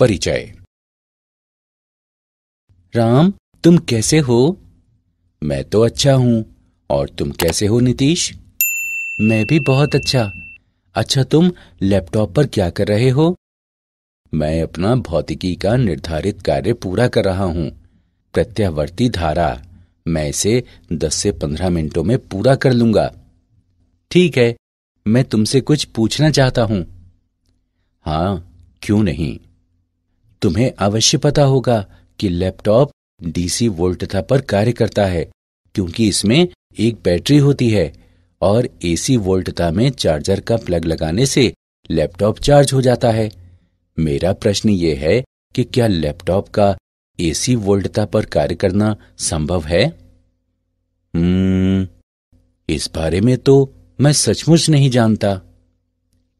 परिचय राम तुम कैसे हो मैं तो अच्छा हूं और तुम कैसे हो नीतीश मैं भी बहुत अच्छा अच्छा तुम लैपटॉप पर क्या कर रहे हो मैं अपना भौतिकी का निर्धारित कार्य पूरा कर रहा हूं प्रत्यावर्ती धारा मैं इसे दस से पंद्रह मिनटों में पूरा कर लूंगा ठीक है मैं तुमसे कुछ पूछना चाहता हूं हां क्यों नहीं तुम्हें अवश्य पता होगा कि लैपटॉप डीसी वोल्टता पर कार्य करता है क्योंकि इसमें एक बैटरी होती है और एसी वोल्टता में चार्जर का प्लग लगाने से लैपटॉप चार्ज हो जाता है मेरा प्रश्न ये है कि क्या लैपटॉप का एसी वोल्टता पर कार्य करना संभव है हम्म, इस बारे में तो मैं सचमुच नहीं जानता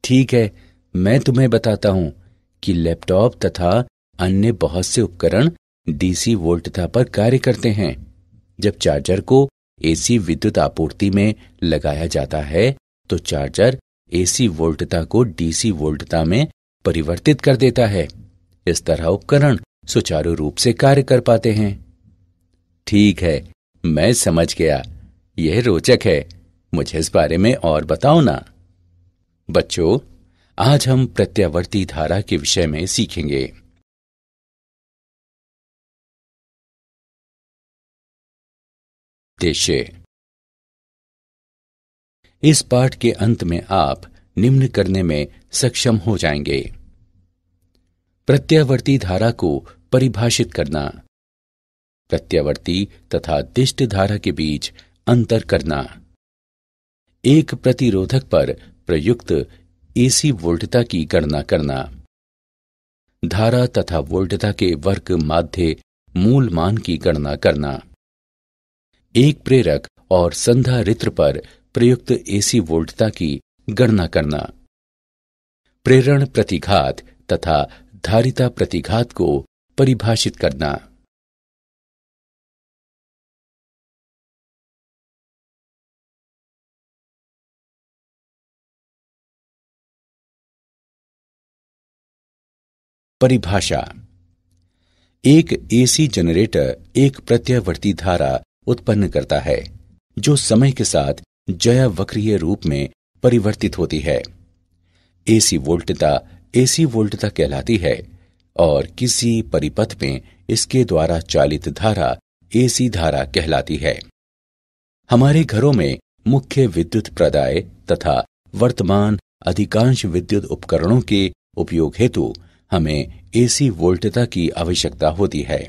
ठीक है मैं तुम्हें बताता हूं कि लैपटॉप तथा अन्य बहुत से उपकरण डीसी वोल्टता पर कार्य करते हैं जब चार्जर को एसी विद्युत आपूर्ति में लगाया जाता है तो चार्जर एसी वोल्टता को डीसी वोल्टता में परिवर्तित कर देता है इस तरह उपकरण सुचारू रूप से कार्य कर पाते हैं ठीक है मैं समझ गया यह रोचक है मुझे इस बारे में और बताओ ना बच्चों आज हम प्रत्यावर्ती धारा के विषय में सीखेंगे देशे। इस पाठ के अंत में आप निम्न करने में सक्षम हो जाएंगे प्रत्यावर्ती धारा को परिभाषित करना प्रत्यावर्ती तथा दिष्ट धारा के बीच अंतर करना एक प्रतिरोधक पर प्रयुक्त एसी वोल्टता की गणना करना धारा तथा वोल्टता के वर्ग माध्य मूल मान की गणना करना एक प्रेरक और संधारित्र पर प्रयुक्त एसी वोल्टता की गणना करना प्रेरण प्रतिघात तथा धारिता प्रतिघात को परिभाषित करना परिभाषा एक एसी जनरेटर एक प्रत्यावर्ती धारा उत्पन्न करता है जो समय के साथ जया वक्रीय रूप में परिवर्तित होती है एसी वोल्टता एसी वोल्टता कहलाती है और किसी परिपथ में इसके द्वारा चालित धारा एसी धारा कहलाती है हमारे घरों में मुख्य विद्युत प्रदाय तथा वर्तमान अधिकांश विद्युत उपकरणों के उपयोग हेतु हमें एसी वोल्टता की आवश्यकता होती है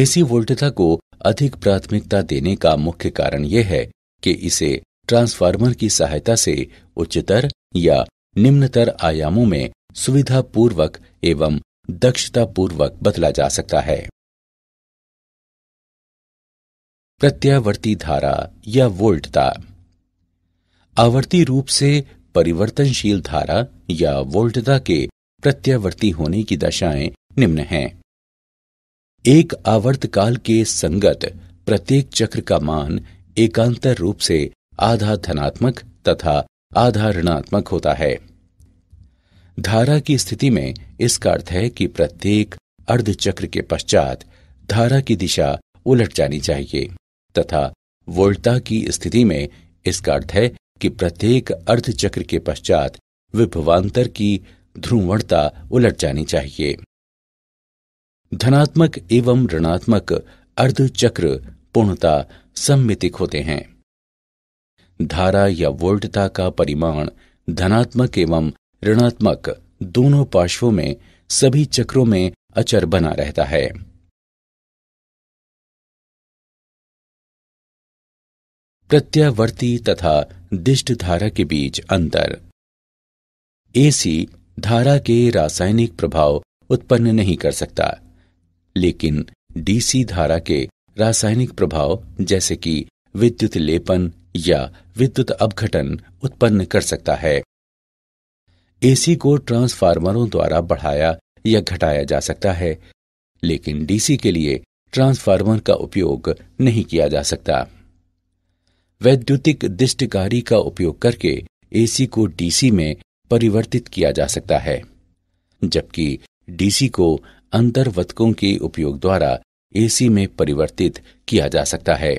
एसी वोल्टता को अधिक प्राथमिकता देने का मुख्य कारण यह है कि इसे ट्रांसफार्मर की सहायता से उच्चतर या निम्नतर आयामों में सुविधा पूर्वक एवं दक्षता पूर्वक बदला जा सकता है प्रत्यावर्ती धारा या वोल्टता आवर्ती रूप से परिवर्तनशील धारा या वोल्टता के प्रत्यावर्ती होने की दशाएं निम्न हैं एक आवर्त काल के संगत प्रत्येक चक्र का मान एकांतर रूप से आधा धनात्मक तथा आधा ऋणात्मक होता है धारा की स्थिति में इसका अर्थ है कि प्रत्येक अर्धचक्र के पश्चात धारा की दिशा उलट जानी चाहिए तथा वोल्टा की स्थिति में इसका अर्थ है कि प्रत्येक अर्धचक्र के पश्चात विभवांतर की ध्रुवणता उलट जानी चाहिए धनात्मक एवं ऋणात्मक अर्धचक्र पूर्णता सम्मितिक होते हैं धारा या वोल्टता का परिमाण धनात्मक एवं ऋणात्मक दोनों पार्श्वों में सभी चक्रों में अचर बना रहता है प्रत्यावर्ती तथा दिष्ट धारा के बीच अंतर एसी धारा के रासायनिक प्रभाव उत्पन्न नहीं कर सकता लेकिन डीसी धारा के रासायनिक प्रभाव जैसे कि विद्युत लेपन या विद्युत अपघटन उत्पन्न कर सकता है एसी को ट्रांसफार्मरों द्वारा बढ़ाया या घटाया जा सकता है लेकिन डीसी के लिए ट्रांसफार्मर का उपयोग नहीं किया जा सकता वैद्युतिक दृष्टिकारी का उपयोग करके एसी को डीसी में परिवर्तित किया जा सकता है जबकि डीसी को अंतर्वतकों के उपयोग द्वारा एसी में परिवर्तित किया जा सकता है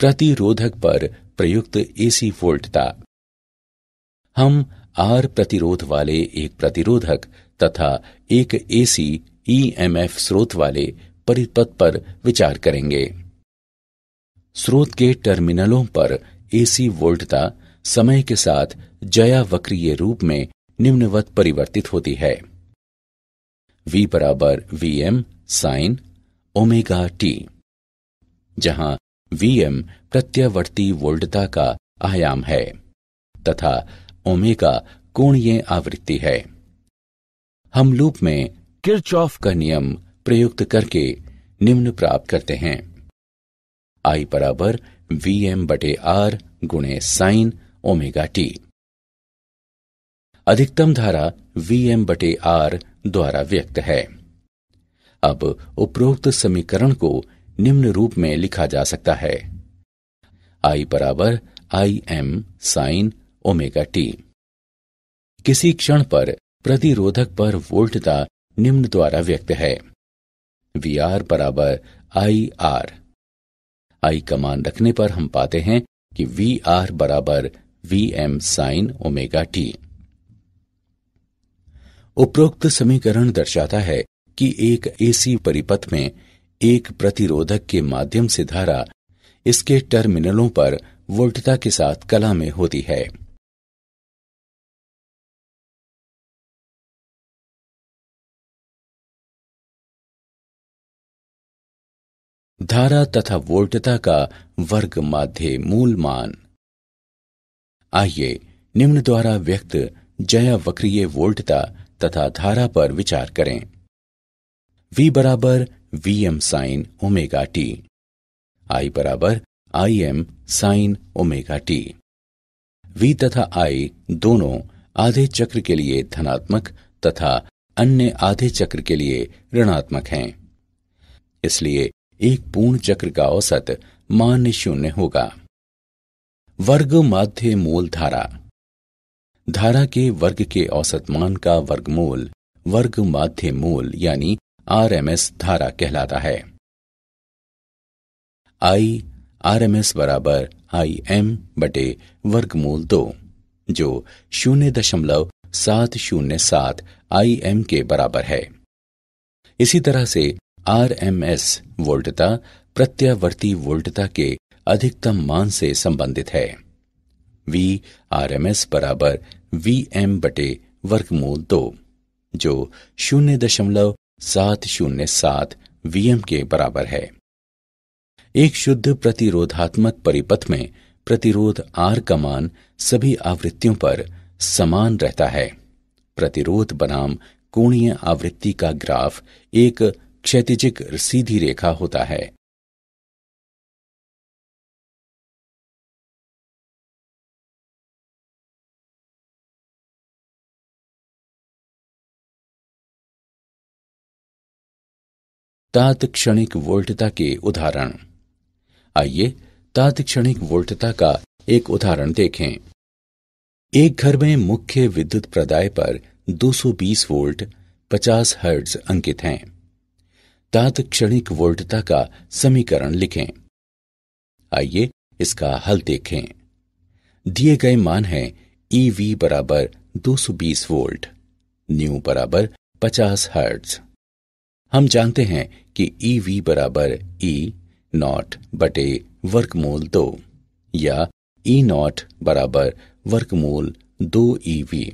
प्रतिरोधक पर प्रयुक्त एसी वोल्ट था हम आर प्रतिरोध वाले एक प्रतिरोधक तथा एक एसी ईएमएफ स्रोत वाले परिपथ पर विचार करेंगे स्रोत के टर्मिनलों पर एसी वोल्टता समय के साथ जया वक्रीय रूप में निम्नवत परिवर्तित होती है V बराबर V M sine omega T जहां वीएम प्रत्यावर्ती वोल्टता का आयाम है तथा ओमेगा कोणीय आवृत्ति है हम लूप में किर्च का नियम प्रयुक्त करके निम्न प्राप्त करते हैं आई बराबर वी एम बटे आर गुणे साइन ओमेगा टी अधिकतम धारा वी एम बटे आर द्वारा व्यक्त है अब उपरोक्त समीकरण को निम्न रूप में लिखा जा सकता है आई बराबर I M sine omega T किसी क्षण पर प्रतिरोधक पर वोल्टता निम्न द्वारा व्यक्त है वी आर बराबर आई आर आई कमान रखने पर हम पाते हैं कि वी आर बराबर V M sine omega T उपरोक्त समीकरण दर्शाता है कि एक एसी परिपथ में एक प्रतिरोधक के माध्यम से धारा इसके टर्मिनलों पर वोल्टता के साथ कला में होती है धारा तथा वोल्टता का वर्ग माध्य मूल मान आइए निम्न द्वारा व्यक्त जया वक्रीय वोल्टता तथा धारा पर विचार करें v बराबर V M sine omega T I बराबर I M sine omega T V तथा आई दोनों आधे चक्र के लिए धनात्मक तथा अन्य आधे चक्र के लिए ऋणात्मक हैं इसलिए एक पूर्ण चक्र का औसत मान्य शून्य होगा वर्ग माध्य मूल धारा धारा के वर्ग के औसत मान का वर्गमूल वर्ग माध्य मूल यानी आरएमएस धारा कहलाता है आई आर एम एस बराबर आई एम बटे वर्गमूल दो जो शून्य दशमलव सात शून्य सात आई एम के बराबर है इसी तरह से आर एम एस वोल्टता प्रत्यावर्ती वोल्टता के अधिकतम मान से संबंधित है वी आर एम एस बराबर वी एम बटे वर्गमूल दो जो शून्य दशमलव सात शून्य सात वीएम के बराबर है एक शुद्ध प्रतिरोधात्मक परिपथ में प्रतिरोध आर का मान सभी आवृत्तियों पर समान रहता है प्रतिरोध बनाम कोणीय आवृत्ति का ग्राफ एक क्षैतिजिक सीधी रेखा होता है तात्क्षणिक वोल्टता के उदाहरण आइए तात्क्षणिक वोल्टता का एक उदाहरण देखें एक घर में मुख्य विद्युत प्रदाय पर 220 वोल्ट 50 हर्ट्ज अंकित हैं तात्क्षणिक वोल्टता का समीकरण लिखें आइए इसका हल देखें दिए गए मान है ई e वी बराबर 220 वोल्ट न्यू बराबर 50 हर्ट्ज हम जानते हैं कि ई e वी बराबर ई e नॉट बटे वर्कमूल दो या ई e नॉट बराबर वर्कमूल दो ई वी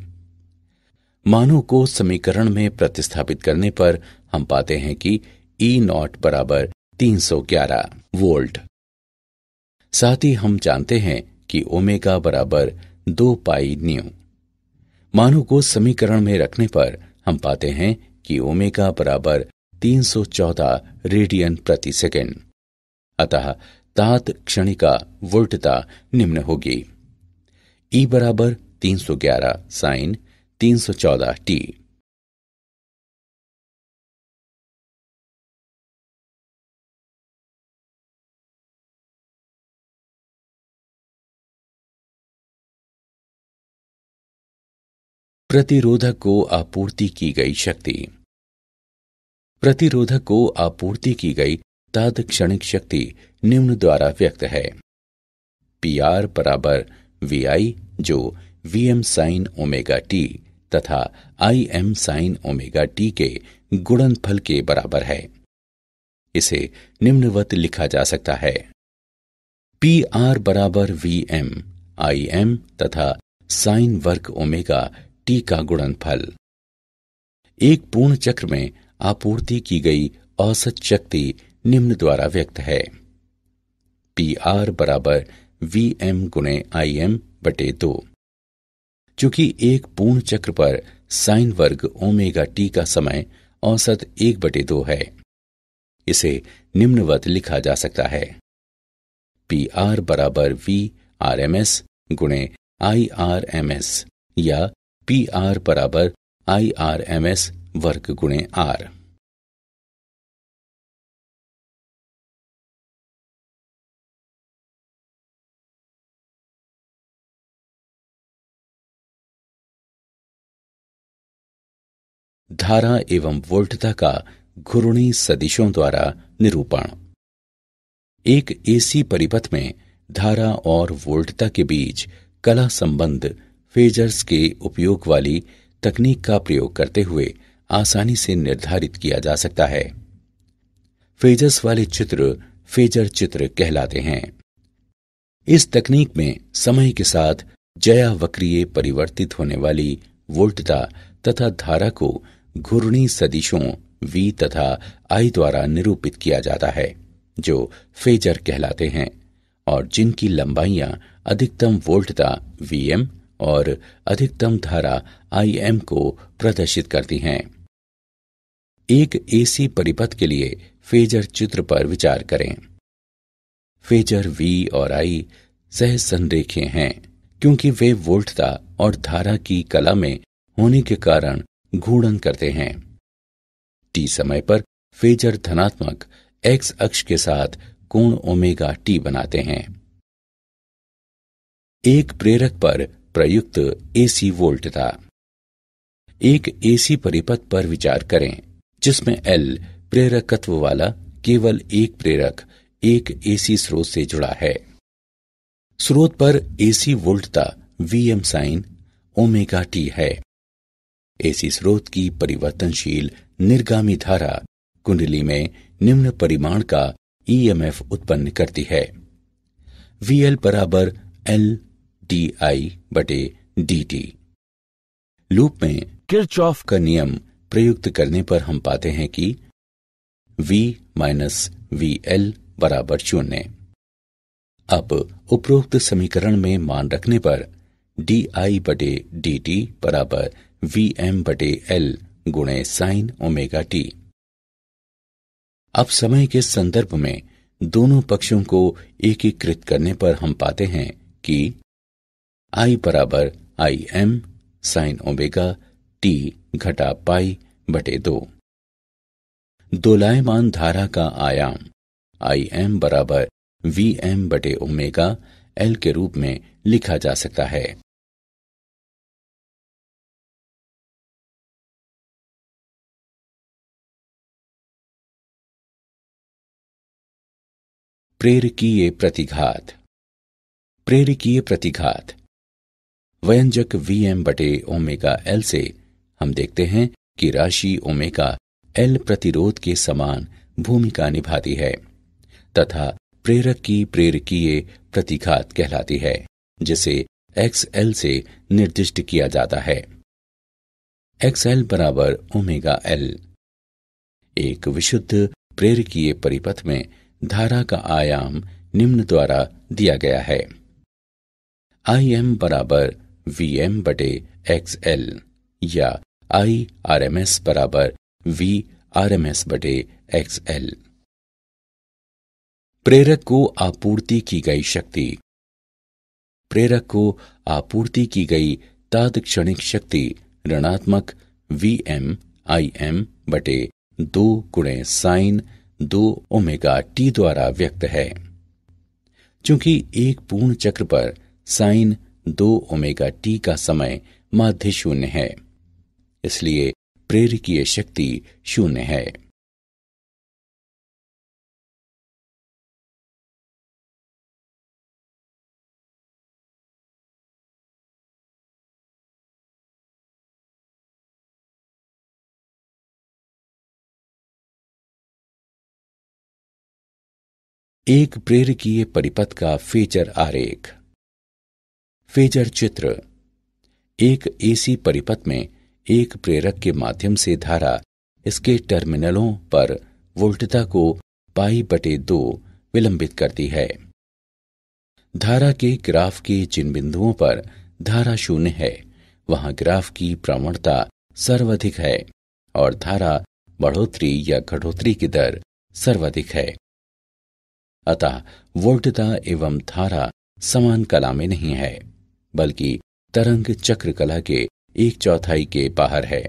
मानो को समीकरण में प्रतिस्थापित करने पर हम पाते हैं कि ई नॉट बराबर 311 वोल्ट साथ ही हम जानते हैं कि ओमेगा बराबर दो पाई न्यू मानो को समीकरण में रखने पर हम पाते हैं कि ओमेगा बराबर 314 रेडियन प्रति सेकेंड अतः तात क्षणिका वोल्टता निम्न होगी ई e बराबर 311 साइन तीन टी प्रतिरोधक को आपूर्ति की गई शक्ति प्रतिरोधक को आपूर्ति की गई तात्क्षणिक शक्ति निम्न द्वारा व्यक्त है पी आर बराबर वी आई जो V M sine omega T तथा I M sine omega T के गुणनफल के बराबर है इसे निम्नवत लिखा जा सकता है पी आर बराबर वी एम आई एम तथा साइन वर्क ओमेगा टी का गुणनफल एक पूर्ण चक्र में आपूर्ति की गई औसत शक्ति निम्न द्वारा व्यक्त है पी आर बराबर वी एम गुणे आई एम बटे दो चूंकि एक पूर्ण चक्र पर साइन वर्ग ओमेगा टी का समय औसत एक बटे दो है इसे निम्नवत लिखा जा सकता है पी आर बराबर वी आर एम एस गुणे आई आर एम एस या पी आर बराबर आई आर एम एस वर्ग गुणे आर धारा एवं वोल्टता का घूर्णी सदिशों द्वारा निरूपण एक एसी परिपथ में धारा और वोल्टता के बीच कला संबंध फेजर्स के उपयोग वाली तकनीक का प्रयोग करते हुए आसानी से निर्धारित किया जा सकता है फेजस वाले चित्र फेजर चित्र कहलाते हैं इस तकनीक में समय के साथ जया वक्रीय परिवर्तित होने वाली वोल्टता तथा धारा को घूर्णी सदिशों वी तथा आई द्वारा निरूपित किया जाता है जो फेजर कहलाते हैं और जिनकी लंबाइयां अधिकतम वोल्टता वीएम और अधिकतम धारा आईएम को प्रदर्शित करती हैं एक एसी परिपथ के लिए फेजर चित्र पर विचार करें फेजर वी और आई सह संरेखे हैं क्योंकि वे वोल्टता और धारा की कला में होने के कारण घूर्णन करते हैं टी समय पर फेजर धनात्मक एक्स अक्ष के साथ कोण ओमेगा टी बनाते हैं एक प्रेरक पर प्रयुक्त एसी वोल्टता एक एसी परिपथ पर विचार करें जिसमें एल प्रेरकत्व वाला केवल एक प्रेरक एक एसी स्रोत से जुड़ा है स्रोत पर एसी वोल्टता वीएम साइन ओमेगा टी है एसी स्रोत की परिवर्तनशील निर्गामी धारा कुंडली में निम्न परिमाण का ईएमएफ e उत्पन्न करती है वीएल बराबर एल डी आई बटे डी टी लूप में ऑफ का नियम प्रयुक्त करने पर हम पाते हैं कि v माइनस वी एल बराबर शून्य अब उपरोक्त समीकरण में मान रखने पर डी आई बटे डी टी बराबर वी एम बटे एल गुणे साइन ओमेगा टी अब समय के संदर्भ में दोनों पक्षों को एकीकृत करने पर हम पाते हैं कि आई बराबर I M sine omega T घटा पाई बटे दो दोलायमान धारा का आयाम आई एम बराबर वी एम बटे ओमेगा एल के रूप में लिखा जा सकता है प्रेरकीय प्रतिघात प्रेरकीय प्रतिघात व्यंजक वी एम बटे ओमेगा एल से हम देखते हैं कि राशि ओमेगा एल प्रतिरोध के समान भूमिका निभाती है तथा प्रेरक की प्रेरकीय प्रतिघात कहलाती है जिसे एक्स एल से निर्दिष्ट किया जाता है एक्स एल बराबर ओमेगा एल एक विशुद्ध प्रेरकीय परिपथ में धारा का आयाम निम्न द्वारा दिया गया है आई एम बराबर वी एम बटे एक्स एल या आई आर एम एस बराबर वी आर एम एस बटे एक्स एल प्रेरक को आपूर्ति की गई शक्ति प्रेरक को आपूर्ति की गई तात्क्षणिक शक्ति ऋणात्मक वी एम आई एम बटे दो गुणे साइन दो ओमेगा टी द्वारा व्यक्त है चूंकि एक पूर्ण चक्र पर साइन दो ओमेगा टी का समय माध्य शून्य है इसलिए प्रेरकीय शक्ति शून्य है एक प्रेरकीय परिपथ का फेजर आरेख फेजर चित्र एक एसी परिपथ में एक प्रेरक के माध्यम से धारा इसके टर्मिनलों पर वोल्टता को पाई बटे दो विलंबित करती है धारा के ग्राफ के जिन बिंदुओं पर धारा शून्य है वहां ग्राफ की प्रवणता सर्वाधिक है और धारा बढ़ोतरी या घटोतरी की दर सर्वाधिक है अतः वोल्टता एवं धारा समान कला में नहीं है बल्कि तरंग चक्र कला के एक चौथाई के बाहर है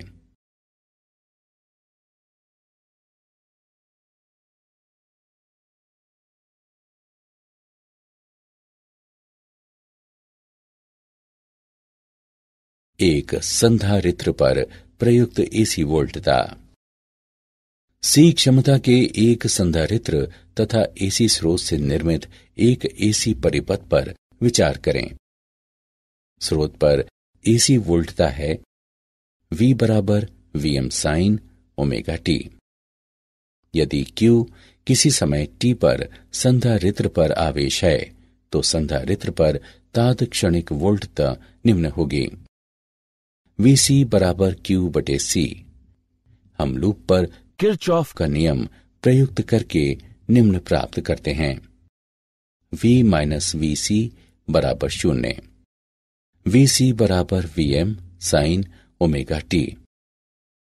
एक संधारित्र पर प्रयुक्त एसी वोल्टता सी क्षमता के एक संधारित्र तथा एसी स्रोत से निर्मित एक एसी परिपथ पर विचार करें स्रोत पर एसी वोल्टता है वी बराबर V M sine omega T यदि क्यू किसी समय टी पर संधारित्र पर आवेश है तो संधारित्र पर तात्क्षणिक वोल्टता निम्न होगी सी बराबर क्यू बटे सी हम लूप पर किर्च का नियम प्रयुक्त करके निम्न प्राप्त करते हैं वी माइनस वी सी बराबर शून्य वी सी बराबर V M sine omega T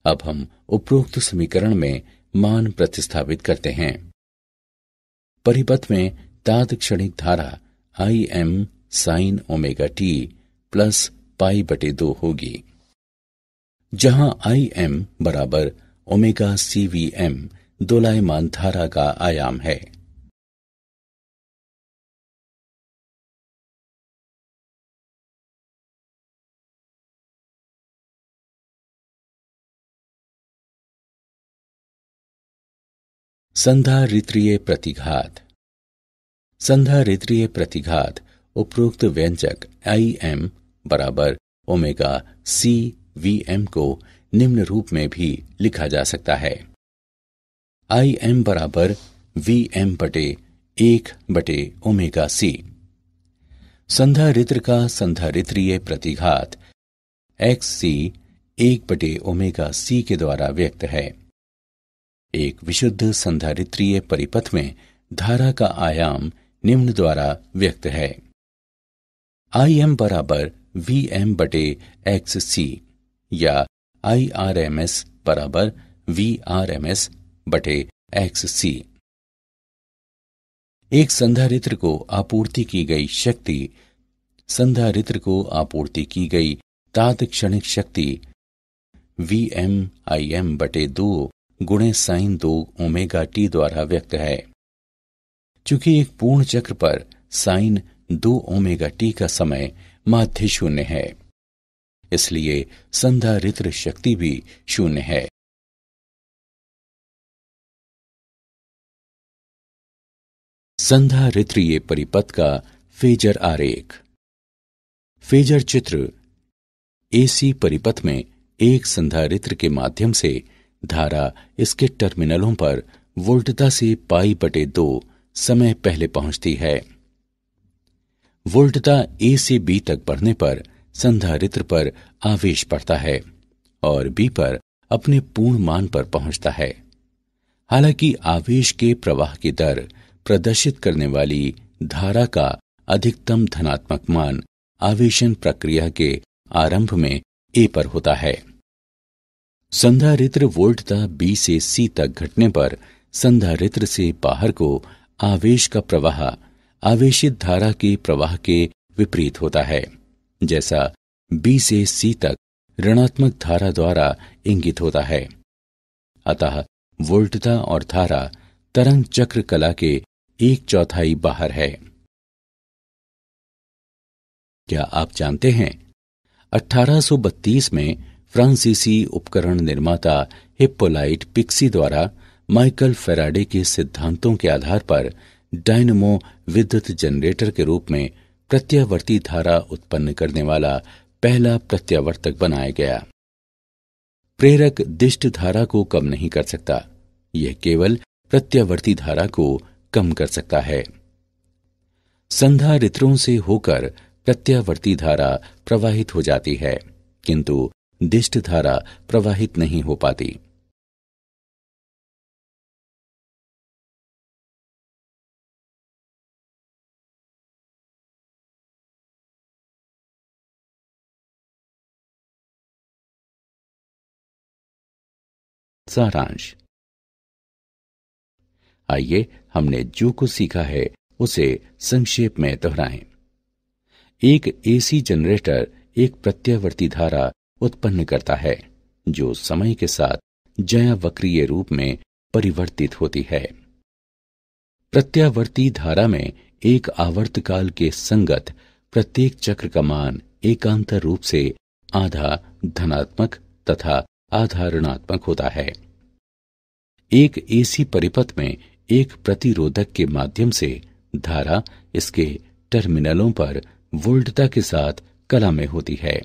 अब हम उपरोक्त समीकरण में मान प्रतिस्थापित करते हैं परिपथ में ताद क्षणिक धारा I M sine omega T plus pi बटे दो होगी जहां आई एम बराबर ओमेगा सी वी एम दोलायमान धारा का आयाम है संधा प्रतिघात संधा प्रतिघात उपरोक्त व्यंजक आई एम बराबर ओमेगा सी वी एम को निम्न रूप में भी लिखा जा सकता है आई एम बराबर वी एम बटे एक बटे ओमेगा सी संधा का संधा प्रतिघात एक्स सी एक बटे ओमेगा सी के द्वारा व्यक्त है एक विशुद्ध संधारित्रीय परिपथ में धारा का आयाम निम्न द्वारा व्यक्त है आई एम बराबर वी एम बटे एक्स सी या आई आर एम एस बराबर वी आर एम एस बटे एक्स सी एक संधारित्र को आपूर्ति की गई शक्ति संधारित्र को आपूर्ति की गई तात्क्षणिक शक्ति वी एम आई एम बटे दो गुणे साइन दो ओमेगा टी द्वारा व्यक्त है चूंकि एक पूर्ण चक्र पर साइन दो ओमेगा टी का समय माध्य शून्य है इसलिए संधारित्र शक्ति भी शून्य है संधारित्रीय परिपथ का फेजर आरेख फेजर चित्र एसी परिपथ में एक संधारित्र के माध्यम से धारा इसके टर्मिनलों पर वोल्टता से पाई बटे दो समय पहले पहुंचती है वोल्टता ए से बी तक बढ़ने पर संधारित्र पर आवेश पड़ता है और बी पर अपने पूर्ण मान पर पहुंचता है हालांकि आवेश के प्रवाह की दर प्रदर्शित करने वाली धारा का अधिकतम धनात्मक मान आवेशन प्रक्रिया के आरंभ में ए पर होता है संधारित्र वोल्टता बी से सी तक घटने पर संधारित्र से बाहर को आवेश का प्रवाह आवेशित धारा के प्रवाह के विपरीत होता है जैसा बी से सी तक ऋणात्मक धारा द्वारा इंगित होता है अतः वोल्टता और धारा तरंग चक्र कला के एक चौथाई बाहर है क्या आप जानते हैं 1832 में फ्रांसीसी उपकरण निर्माता हिप्पोलाइट पिक्सी द्वारा माइकल फेराडे के सिद्धांतों के आधार पर डायनमो विद्युत जनरेटर के रूप में प्रत्यावर्ती धारा उत्पन्न करने वाला पहला प्रत्यावर्तक बनाया गया प्रेरक दिष्ट धारा को कम नहीं कर सकता यह केवल प्रत्यावर्ती धारा को कम कर सकता है संधारित्रों से होकर प्रत्यावर्ती धारा प्रवाहित हो जाती है किंतु दिष्ट धारा प्रवाहित नहीं हो पाती सारांश आइए हमने जो कुछ सीखा है उसे संक्षेप में दोहराएं। एक एसी जनरेटर एक प्रत्यावर्ती धारा उत्पन्न करता है जो समय के साथ जया वक्रीय रूप में परिवर्तित होती है प्रत्यावर्ती धारा में एक आवर्त काल के संगत प्रत्येक चक्र का मान एकांतर रूप से आधा धनात्मक तथा आधा ऋणात्मक होता है एक एसी परिपथ में एक प्रतिरोधक के माध्यम से धारा इसके टर्मिनलों पर वोल्टता के साथ कला में होती है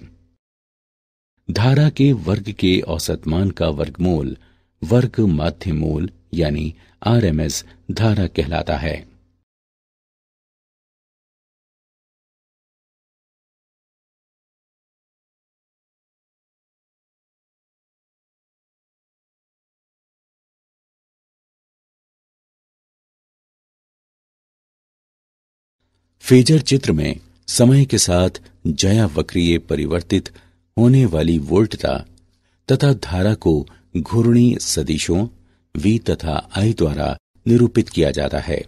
धारा के वर्ग के औसत मान का वर्गमूल वर्ग माध्य मूल यानी आरएमएस धारा कहलाता है फेजर चित्र में समय के साथ जया वक्रीय परिवर्तित होने वाली वोल्टता तथा धारा को घूर्णी सदिशों v तथा i द्वारा निरूपित किया जाता है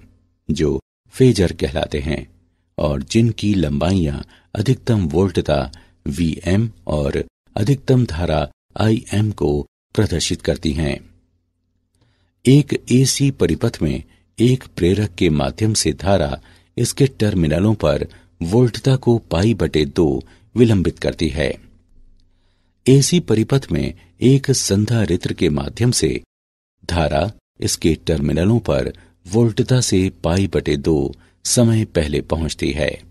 जो फेजर कहलाते हैं और जिनकी लंबाइयां अधिकतम वोल्टता Vm और अधिकतम धारा Im को प्रदर्शित करती हैं एक एसी परिपथ में एक प्रेरक के माध्यम से धारा इसके टर्मिनलों पर वोल्टता को पाई बटे दो विलंबित करती है एसी परिपथ में एक संधा रित्र के माध्यम से धारा इसके टर्मिनलों पर वोल्टता से पाई बटे दो समय पहले पहुंचती है